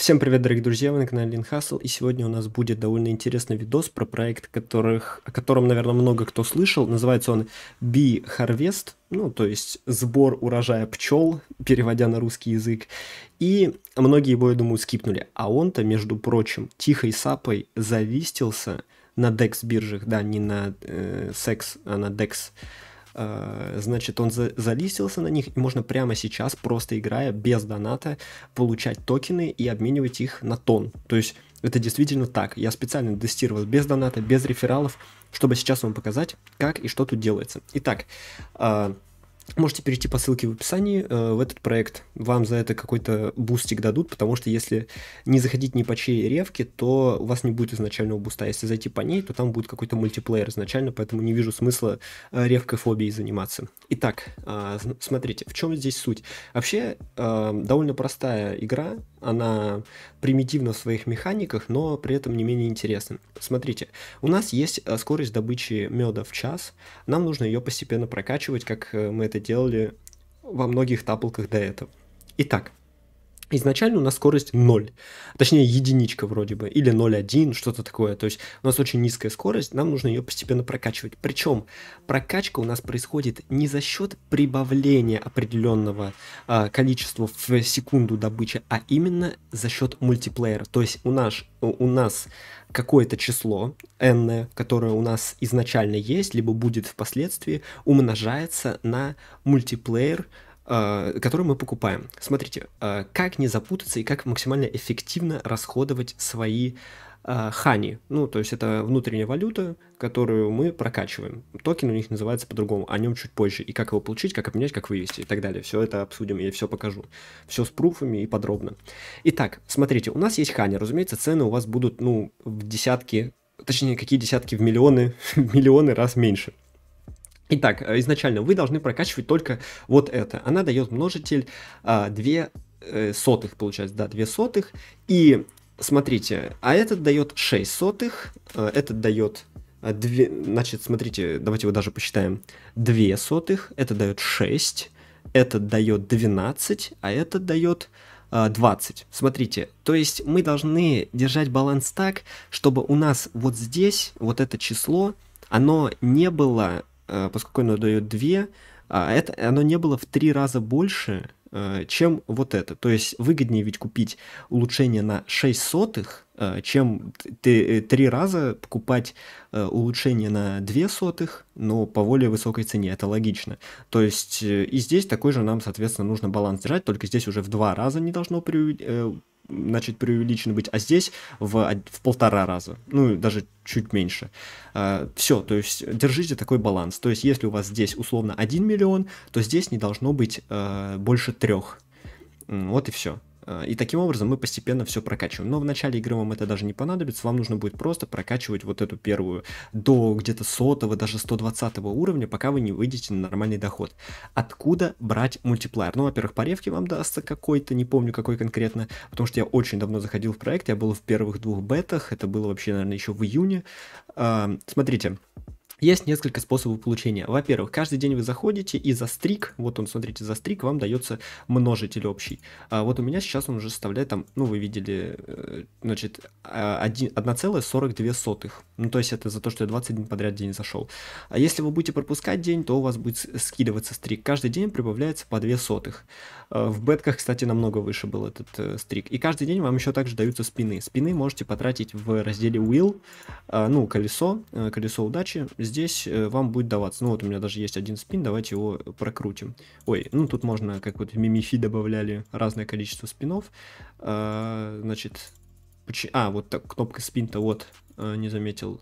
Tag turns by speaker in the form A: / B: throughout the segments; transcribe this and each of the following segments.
A: Всем привет, дорогие друзья, вы на канале Линхасл, и сегодня у нас будет довольно интересный видос про проект, которых, о котором, наверное, много кто слышал. Называется он Bee Harvest, ну, то есть сбор урожая пчел, переводя на русский язык. И многие его, я думаю, скипнули. А он-то, между прочим, тихой сапой завистился на DEX биржах, да, не на э, секс, а на DEX Э, значит, он за залистился на них, и можно прямо сейчас, просто играя без доната, получать токены и обменивать их на тон. То есть это действительно так. Я специально тестировал без доната, без рефералов, чтобы сейчас вам показать, как и что тут делается. Итак, э, Можете перейти по ссылке в описании э, в этот проект. Вам за это какой-то бустик дадут, потому что если не заходить ни по чьей ревке, то у вас не будет изначального буста. Если зайти по ней, то там будет какой-то мультиплеер изначально, поэтому не вижу смысла э, ревкой фобией заниматься. Итак, э, смотрите, в чем здесь суть? Вообще, э, довольно простая игра, она примитивна в своих механиках, но при этом не менее интересна. Смотрите, у нас есть э, скорость добычи меда в час, нам нужно ее постепенно прокачивать, как э, мы это делали во многих таблках до этого. Итак, Изначально у нас скорость 0, точнее единичка вроде бы, или 0,1, что-то такое. То есть у нас очень низкая скорость, нам нужно ее постепенно прокачивать. Причем прокачка у нас происходит не за счет прибавления определенного а, количества в секунду добычи, а именно за счет мультиплеера. То есть у нас, у нас какое-то число n, которое у нас изначально есть, либо будет впоследствии, умножается на мультиплеер, Э, которую мы покупаем. Смотрите, э, как не запутаться и как максимально эффективно расходовать свои э, хани. Ну, то есть это внутренняя валюта, которую мы прокачиваем. Токен у них называется по-другому, о нем чуть позже. И как его получить, как обменять, как вывести и так далее. Все это обсудим, я все покажу. Все с пруфами и подробно. Итак, смотрите, у нас есть хани. Разумеется, цены у вас будут, ну, в десятки, точнее, какие десятки в миллионы, в миллионы раз меньше. Итак, э, изначально вы должны прокачивать только вот это. Она дает множитель а, 2 э, сотых, получается, да, 2 сотых. И смотрите, а этот дает 6 сотых, э, этот дает 2, значит, смотрите, давайте его даже посчитаем. 2 сотых, это дает 6, этот дает 12, а этот дает 20. Смотрите, то есть мы должны держать баланс так, чтобы у нас вот здесь вот это число, оно не было Э, поскольку оно дает 2, а это, оно не было в 3 раза больше, э, чем вот это. То есть выгоднее ведь купить улучшение на 6 сотых, э, чем ты три раза покупать улучшение на 2 сотых, но по более высокой цене. Это логично. То есть и здесь такой же нам, соответственно, нужно баланс держать, только здесь уже в два раза не должно начать преувеличенно быть, а здесь в, в полтора раза, ну, даже чуть меньше. А, все, то есть держите такой баланс. То есть если у вас здесь условно 1 миллион, то здесь не должно быть э, больше трех. Вот и все. А, и таким образом мы постепенно все прокачиваем. Но в начале игры вам это даже не понадобится, вам нужно будет просто прокачивать вот эту первую до где-то сотого, даже 120 уровня, пока вы не выйдете на нормальный доход. Откуда брать мультиплеер? Ну, во-первых, по ревке вам дастся какой-то, не помню какой конкретно, потому что я очень давно заходил в проект, я был в первых двух бетах, это было вообще, наверное, еще в июне. А, смотрите, есть несколько способов получения. Во-первых, каждый день вы заходите и за стрик, вот он, смотрите, за стрик вам дается множитель общий. А вот у меня сейчас он уже составляет там, ну вы видели, э, значит, 1,42 а, ну, то есть это за то, что я 20 дней подряд день зашел. А если вы будете пропускать день, то у вас будет скидываться стрик. Каждый день прибавляется по 2 сотых. Э, в бетках, кстати, намного выше был этот э, стрик. И каждый день вам еще также даются спины. Спины можете потратить в разделе Wheel, э, ну, колесо, колесо удачи. Здесь вам будет даваться. Ну, вот у меня даже есть один спин, давайте его прокрутим. Ой, ну, тут можно, как вот мимифи добавляли разное количество спинов. Значит, а, вот так, кнопка спин-то вот, э, не заметил.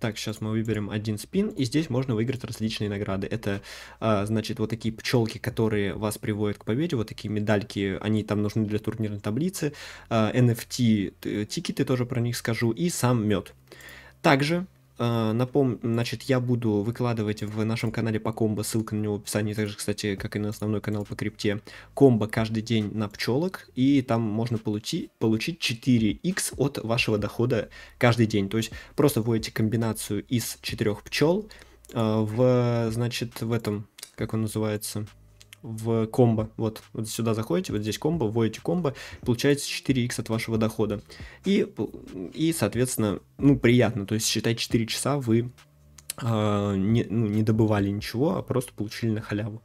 A: Так, сейчас мы выберем один спин, и здесь можно выиграть различные награды. Это, а, значит, вот такие пчелки, которые вас приводят к победе, вот такие медальки, они там нужны для турнирной таблицы, NFT-тикеты а, тоже про них скажу, и сам мед. Также а, Напомню, значит, я буду выкладывать в нашем канале по комбо, ссылка на него в описании, также, кстати, как и на основной канал по крипте, комбо каждый день на пчелок, и там можно получить, получить 4x от вашего дохода каждый день. То есть просто вводите комбинацию из 4 пчел а, в, значит, в этом, как он называется, в комбо. Вот, вот сюда заходите, вот здесь комбо, вводите комбо, получается 4 x от вашего дохода. И, и соответственно, ну, приятно, то есть считай 4 часа вы э, не, ну, не добывали ничего, а просто получили на халяву.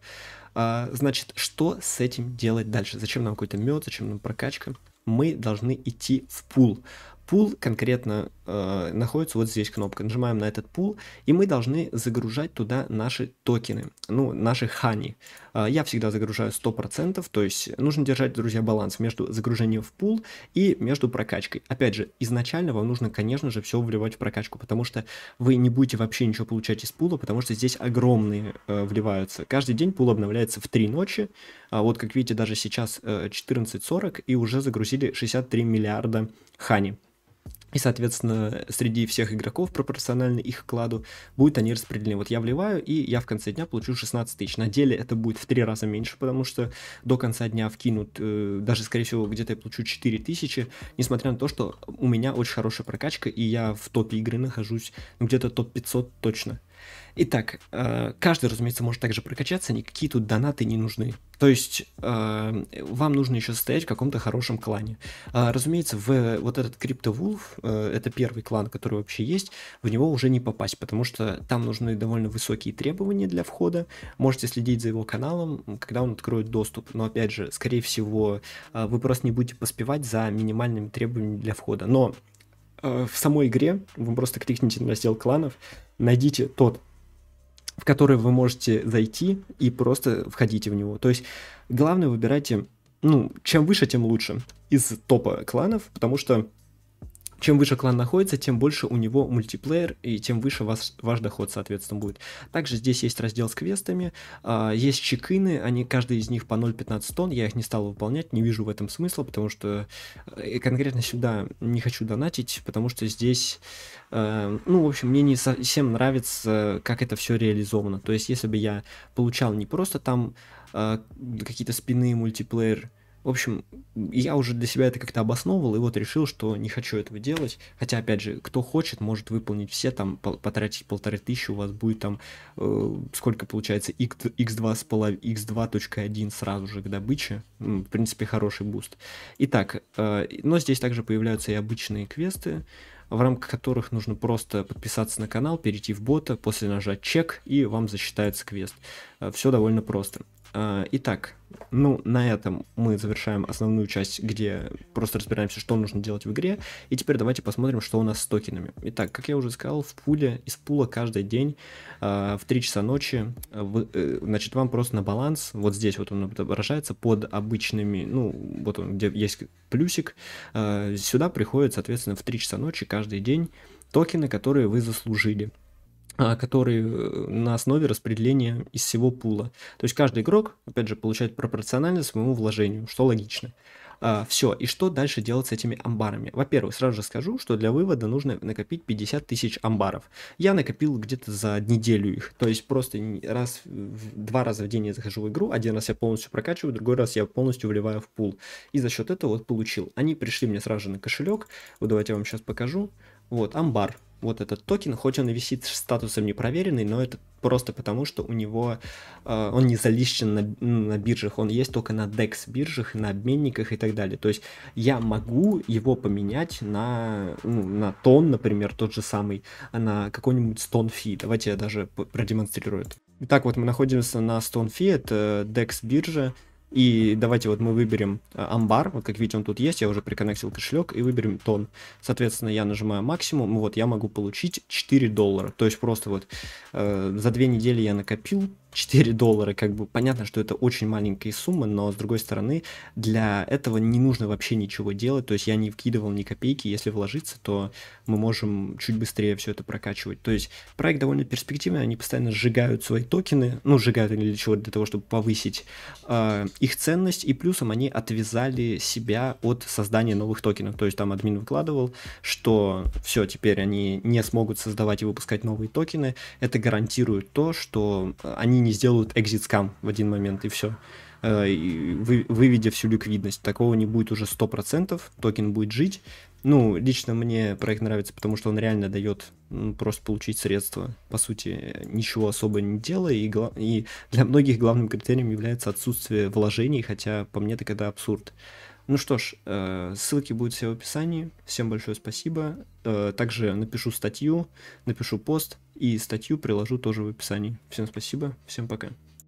A: А, значит, что с этим делать дальше? Зачем нам какой-то мед, зачем нам прокачка? Мы должны идти в пул. Пул конкретно э, находится вот здесь кнопка. Нажимаем на этот пул, и мы должны загружать туда наши токены, ну, наши хани. Э, я всегда загружаю 100%, то есть нужно держать, друзья, баланс между загружением в пул и между прокачкой. Опять же, изначально вам нужно, конечно же, все вливать в прокачку, потому что вы не будете вообще ничего получать из пула, потому что здесь огромные э, вливаются. Каждый день пул обновляется в 3 ночи, а вот, как видите, даже сейчас э, 14.40, и уже загрузили 63 миллиарда хани. И, соответственно, среди всех игроков пропорционально их вкладу будут они распределены. Вот я вливаю, и я в конце дня получу 16 тысяч. На деле это будет в три раза меньше, потому что до конца дня вкинут, э, даже, скорее всего, где-то я получу 4 тысячи, несмотря на то, что у меня очень хорошая прокачка, и я в топе игры нахожусь, ну, где-то топ-500 точно. Итак, э, каждый, разумеется, может также прокачаться, никакие тут донаты не нужны. То есть э, вам нужно еще состоять в каком-то хорошем клане. А, разумеется, в вот этот криптовулф, э, это первый клан, который вообще есть, в него уже не попасть, потому что там нужны довольно высокие требования для входа. Можете следить за его каналом, когда он откроет доступ. Но опять же, скорее всего, вы просто не будете поспевать за минимальными требованиями для входа. Но Э, в самой игре вы просто кликните на раздел кланов, найдите тот, в который вы можете зайти и просто входите в него. То есть главное выбирайте, ну, чем выше, тем лучше из топа кланов, потому что чем выше клан находится, тем больше у него мультиплеер, и тем выше ваш ваш доход, соответственно, будет. Также здесь есть раздел с квестами, э, есть чекины, они, каждый из них по 0,15 тонн, я их не стал выполнять, не вижу в этом смысла, потому что э, конкретно сюда не хочу донатить, потому что здесь, э, ну, в общем, мне не совсем нравится, как это все реализовано. То есть, если бы я получал не просто там э, какие-то спины, мультиплеер, в общем, я уже для себя это как-то обосновывал, и вот решил, что не хочу этого делать. Хотя, опять же, кто хочет, может выполнить все, там, потратить полторы тысячи, у вас будет там, э, сколько получается, x2.1 x2.1 сразу же к добыче. В принципе, хороший буст. Итак, э, но здесь также появляются и обычные квесты, в рамках которых нужно просто подписаться на канал, перейти в бота, после нажать чек, и вам засчитается квест. Э, все довольно просто. Э, итак, ну, на этом мы завершаем основную часть, где просто разбираемся, что нужно делать в игре. И теперь давайте посмотрим, что у нас с токенами. Итак, как я уже сказал, в пуле, из пула каждый день э, в 3 часа ночи, а, э, значит, вам просто на баланс, вот здесь вот он отображается под обычными, ну, вот он, где есть плюсик, э, сюда приходит, соответственно, в 3 часа ночи каждый день токены, которые вы заслужили. А, который э, на основе распределения из всего пула. То есть каждый игрок, опять же, получает пропорционально своему вложению, что логично. А, все, и что дальше делать с этими амбарами? Во-первых, сразу же скажу, что для вывода нужно накопить 50 тысяч амбаров. Я накопил где-то за неделю их, то есть просто раз, два раза в день я захожу в игру, один раз я полностью прокачиваю, другой раз я полностью вливаю в пул. И за счет этого вот получил. Они пришли мне сразу же на кошелек, вот давайте я вам сейчас покажу. Вот, амбар, вот этот токен, хоть он и висит статусом непроверенный, но это просто потому, что у него э, он не залищен на, на биржах, он есть только на DEX биржах, на обменниках и так далее. То есть я могу его поменять на, ну, на тон, например, тот же самый, на какой-нибудь стон фи. Давайте я даже продемонстрирую это. Итак, вот мы находимся на StoneFi, это э, DEX биржа, и давайте вот мы выберем э, амбар, вот как видите он тут есть, я уже приконнектил кошелек и выберем тон. Соответственно, я нажимаю максимум, вот я могу получить 4 доллара, то есть просто вот э, за 2 недели я накопил 4 доллара, как бы понятно, что это очень маленькая сумма, но с другой стороны, для этого не нужно вообще ничего делать, то есть я не вкидывал ни копейки, если вложиться, то мы можем чуть быстрее все это прокачивать. То есть проект довольно перспективный, они постоянно сжигают свои токены, ну, сжигают они для чего? Для того, чтобы повысить э, их ценность, и плюсом они отвязали себя от создания новых токенов, то есть там админ выкладывал, что все, теперь они не смогут создавать и выпускать новые токены, это гарантирует то, что они не сделают экзит скам в один момент, и все. Э, и вы, выведя всю ликвидность. Такого не будет уже 100%, токен будет жить. Ну, лично мне проект нравится, потому что он реально дает ну, просто получить средства. По сути, ничего особо не делая, и, и для многих главным критерием является отсутствие вложений, хотя по мне так это абсурд. Ну что ж, э, ссылки будут все в описании. Всем большое спасибо. Э, также напишу статью, напишу пост и статью приложу тоже в описании. Всем спасибо, всем пока.